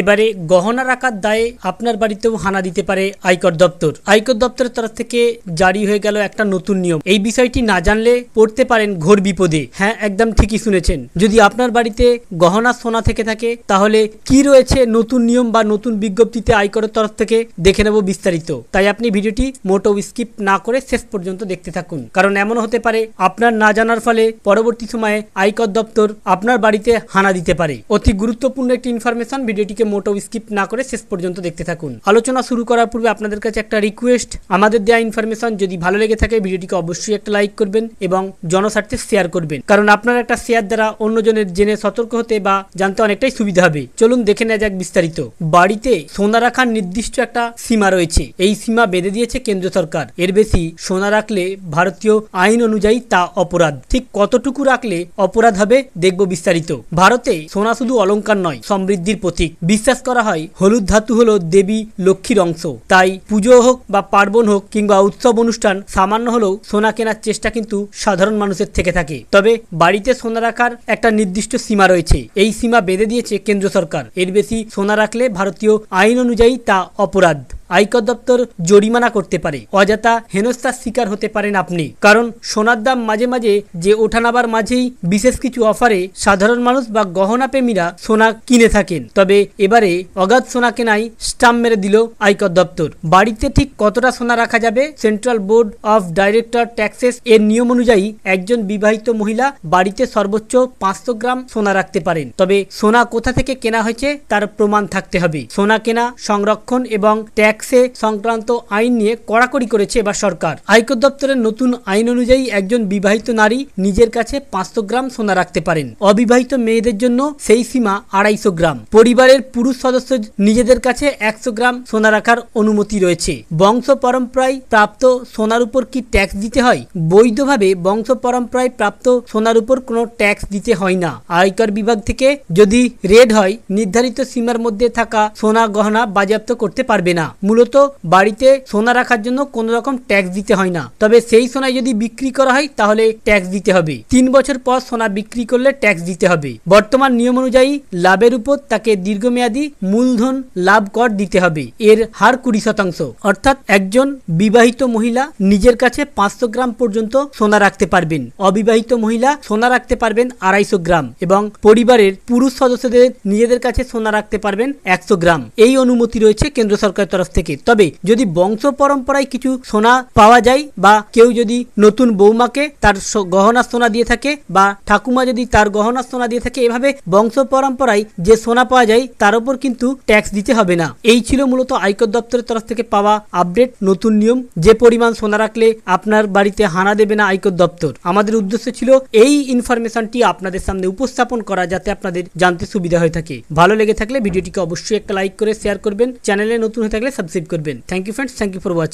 এবারে গহনা রাখার দায়ে আপনার বাড়িতেও হানা দিতে পারে আয়কর দপ্তর আয়কর দপ্তরের তরফ থেকে জারি হয়ে গেল একটা নতুন নিয়ম এই বিষয়টি না জানলে পড়তে পারেন ঘোর বিপদে হ্যাঁ একদম ঠিকই শুনেছেন যদি আপনার বাড়িতে গহনা সোনা থেকে থাকে তাহলে কি রয়েছে নতুন নিয়ম বা নতুন বিজ্ঞপ্তিতে আয়করের তরফ থেকে দেখে নেব বিস্তারিত তাই আপনি ভিডিওটি মোটো স্কিপ না করে শেষ পর্যন্ত দেখতে থাকুন কারণ এমন হতে পারে আপনার না জানার ফলে পরবর্তী সময়ে আয়কর দপ্তর আপনার বাড়িতে হানা দিতে পারে অতি গুরুত্বপূর্ণ একটি ইনফরমেশন ভিডিওটিকে মোটো স্কিপ না করে শেষ পর্যন্ত দেখতে থাকুন আলোচনা শুরু করার পূর্বে আপনাদের কাছে একটা রিকোয়েস্ট আমাদের দেওয়া ইনফরমেশন যদি ভালো লেগে থাকে ভিডিওটিকে অবশ্যই একটা লাইক করবেন এবং জনস্বার্থে শেয়ার করবেন কারণ আপনার একটা শেয়ার দ্বারা অন্যজনের জেনে সতর্ক হতে বা জানতে অনেকটাই সুবিধা হবে চলুন দেখে নেওয়া যাক বিস্তারিত বাড়িতে সোনা রাখার নির্দিষ্ট একটা সীমা রয়েছে এই সীমা বেঁধে দিয়েছে কেন্দ্র সরকার এর বেশি সোনা রাখলে ভারতীয় আইন অনুযায়ী তা অপরাধ ঠিক কতটুকু রাখলে অপরাধ হবে দেখব বিস্তারিত ভারতে সোনা শুধু অলঙ্কার নয় সমৃদ্ধির প্রতীক বিশ্বাস করা হয় হলুদ ধাতু হলো দেবী লক্ষ্মীর অংশ তাই পুজো হোক বা পার্বণ হোক কিংবা উৎসব অনুষ্ঠান সামান্য হলেও সোনা কেনার চেষ্টা কিন্তু সাধারণ মানুষের থেকে থাকে তবে বাড়িতে সোনা রাখার একটা নির্দিষ্ট সীমা রয়েছে এই সীমা বেঁধে দিয়েছে কেন্দ্র সরকার এর বেশি সোনা রাখলে ভারতীয় আইন অনুযায়ী তা অপরাধ আয়কর দপ্তর জরিমানা করতে পারে অযথা হেনস্থার শিকার হতে পারেন আপনি কারণ সোনার দাম মাঝে মাঝে যে ওঠানাবার মাঝেই বিশেষ কিছু অফারে সাধারণ মানুষ বা গহনা প্রেমীরা সোনা কিনে থাকেন তবে এবারে অগাধ সোনা কেনায় স্টাম্প মেরে দিল আয়কর দপ্তর বাড়িতে ঠিক কতটা সোনা রাখা যাবে central board of director taxes এর নিয়ম অনুযায়ী একজন বিবাহিত মহিলা বাড়িতে সর্বোচ্চ পাঁচশো গ্রাম সোনা রাখতে পারেন তবে সোনা কোথা থেকে কেনা হয়েছে তার প্রমাণ থাকতে হবে সোনা কেনা সংরক্ষণ এবং ট্যাক্স ট্যাক্সে সংক্রান্ত আইন নিয়ে কড়াকড়ি করেছে এবার সরকার আয়কর দপ্তরের নতুন আইন অনুযায়ী একজন বিবাহিত নারী নিজের কাছে পাঁচশো গ্রাম সোনা রাখতে পারেন অবিবাহিত মেয়েদের জন্য সেই সীমা আড়াইশো গ্রাম পরিবারের পুরুষ সদস্য নিজেদের কাছে একশো গ্রাম সোনা রাখার অনুমতি রয়েছে বংশ পরম্পরায় প্রাপ্ত সোনার উপর কি ট্যাক্স দিতে হয় বৈধভাবে বংশ পরম্পরায় প্রাপ্ত সোনার উপর কোনো ট্যাক্স দিতে হয় না আয়কর বিভাগ থেকে যদি রেড হয় নির্ধারিত সীমার মধ্যে থাকা সোনা গহনা বাজেয়াপ্ত করতে পারবে না মূলত বাড়িতে সোনা রাখার জন্য কোন রকম ট্যাক্স দিতে হয় না তবে সেই সোনায় যদি বিক্রি করা হয় তাহলে ট্যাক্স দিতে হবে তিন বছর পর সোনা বিক্রি করলে ট্যাক্স দিতে হবে বর্তমান নিয়ম অনুযায়ী লাভের উপর তাকে দীর্ঘমেয়াদী মূলধন লাভ কর দিতে হবে এর হার কুড়ি শতাংশ অর্থাৎ একজন বিবাহিত মহিলা নিজের কাছে পাঁচশো গ্রাম পর্যন্ত সোনা রাখতে পারবেন অবিবাহিত মহিলা সোনা রাখতে পারবেন আড়াইশো গ্রাম এবং পরিবারের পুরুষ সদস্যদের নিজেদের কাছে সোনা রাখতে পারবেন একশো গ্রাম এই অনুমতি রয়েছে কেন্দ্র সরকারের তরফ থেকে থেকে তবে যদি বংশ পরম্পরায় কিছু সোনা পাওয়া যায় বা কেউ যদি নতুন বৌমাকে তার গহনা সোনা দিয়ে থাকে বা ঠাকুমা যদি তার গহনা সোনা দিয়ে থাকে এভাবে বংশ পরম্পরায় যে সোনা পাওয়া যায় তার উপর কিন্তু ট্যাক্স দিতে হবে না এই ছিল মূলত আয়কর দপ্তরের তরফ থেকে পাওয়া আপডেট নতুন নিয়ম যে পরিমাণ সোনা রাখলে আপনার বাড়িতে হানা দেবে না আয়কর দপ্তর আমাদের উদ্দেশ্য ছিল এই ইনফরমেশনটি আপনাদের সামনে উপস্থাপন করা যাতে আপনাদের জানতে সুবিধা হয়ে থাকে ভালো লেগে থাকলে ভিডিওটিকে অবশ্যই একটা লাইক করে শেয়ার করবেন চ্যানেলে নতুন হয়ে থাকলে সাবস্ক্রাইব সাবস্ক্রাইব করবেন thank you friends thank you for watching